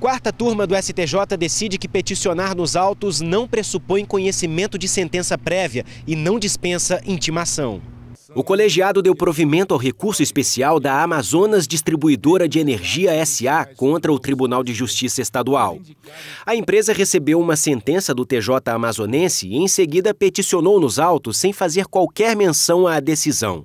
Quarta turma do STJ decide que peticionar nos autos não pressupõe conhecimento de sentença prévia e não dispensa intimação. O colegiado deu provimento ao recurso especial da Amazonas Distribuidora de Energia SA contra o Tribunal de Justiça Estadual. A empresa recebeu uma sentença do TJ amazonense e, em seguida, peticionou nos autos sem fazer qualquer menção à decisão.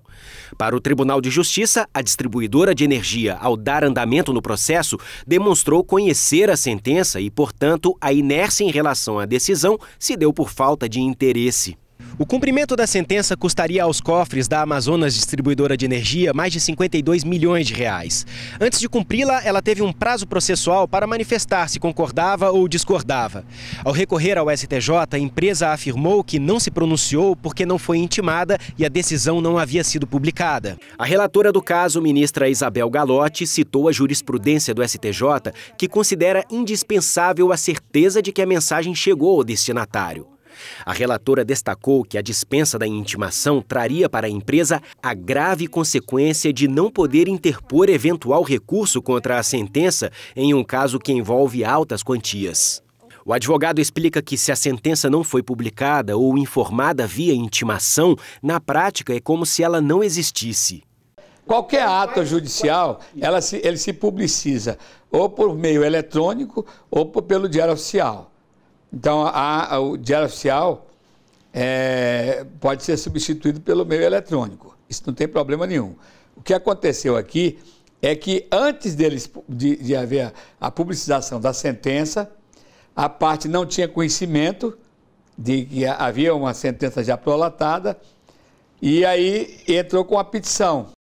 Para o Tribunal de Justiça, a distribuidora de energia, ao dar andamento no processo, demonstrou conhecer a sentença e, portanto, a inércia em relação à decisão se deu por falta de interesse. O cumprimento da sentença custaria aos cofres da Amazonas Distribuidora de Energia mais de 52 milhões de reais. Antes de cumpri-la, ela teve um prazo processual para manifestar se concordava ou discordava. Ao recorrer ao STJ, a empresa afirmou que não se pronunciou porque não foi intimada e a decisão não havia sido publicada. A relatora do caso, ministra Isabel Galotti, citou a jurisprudência do STJ, que considera indispensável a certeza de que a mensagem chegou ao destinatário. A relatora destacou que a dispensa da intimação traria para a empresa a grave consequência de não poder interpor eventual recurso contra a sentença em um caso que envolve altas quantias. O advogado explica que se a sentença não foi publicada ou informada via intimação, na prática é como se ela não existisse. Qualquer ato judicial, ela se, ele se publiciza ou por meio eletrônico ou por, pelo diário oficial. Então, a, a, o diário oficial é, pode ser substituído pelo meio eletrônico. Isso não tem problema nenhum. O que aconteceu aqui é que antes deles, de, de haver a, a publicização da sentença, a parte não tinha conhecimento de que havia uma sentença já prolatada, e aí entrou com a petição.